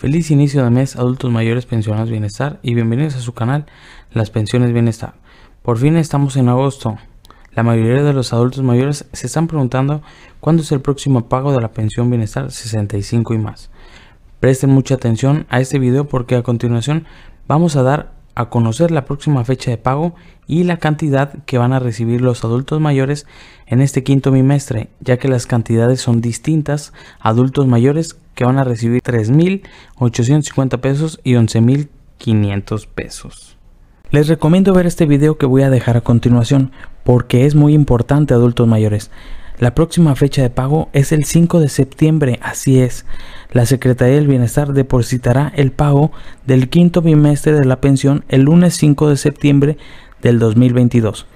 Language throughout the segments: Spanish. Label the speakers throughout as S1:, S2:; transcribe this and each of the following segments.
S1: Feliz inicio de mes, adultos mayores, pensionados bienestar y bienvenidos a su canal Las Pensiones Bienestar. Por fin estamos en agosto. La mayoría de los adultos mayores se están preguntando cuándo es el próximo pago de la pensión bienestar 65 y más. Presten mucha atención a este video porque a continuación vamos a dar a conocer la próxima fecha de pago y la cantidad que van a recibir los adultos mayores en este quinto trimestre ya que las cantidades son distintas adultos mayores que van a recibir 3.850 pesos y 11.500 pesos. Les recomiendo ver este video que voy a dejar a continuación porque es muy importante adultos mayores. La próxima fecha de pago es el 5 de septiembre, así es. La Secretaría del Bienestar depositará el pago del quinto bimestre de la pensión el lunes 5 de septiembre del 2022.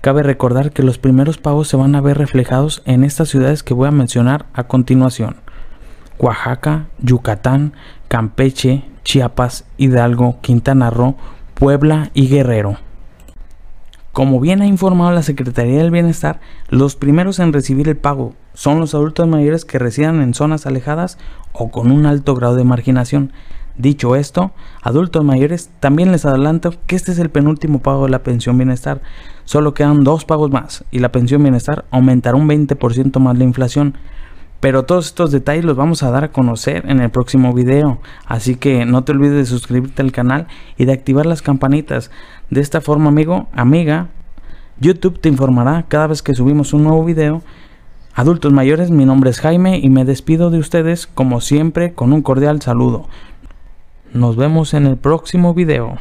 S1: Cabe recordar que los primeros pagos se van a ver reflejados en estas ciudades que voy a mencionar a continuación. Oaxaca, Yucatán, Campeche, Chiapas, Hidalgo, Quintana Roo, Puebla y Guerrero. Como bien ha informado la Secretaría del Bienestar, los primeros en recibir el pago son los adultos mayores que residan en zonas alejadas o con un alto grado de marginación. Dicho esto, adultos mayores también les adelanto que este es el penúltimo pago de la pensión bienestar. Solo quedan dos pagos más y la pensión bienestar aumentará un 20% más la inflación. Pero todos estos detalles los vamos a dar a conocer en el próximo video, así que no te olvides de suscribirte al canal y de activar las campanitas. De esta forma, amigo, amiga, YouTube te informará cada vez que subimos un nuevo video. Adultos mayores, mi nombre es Jaime y me despido de ustedes como siempre con un cordial saludo. Nos vemos en el próximo video.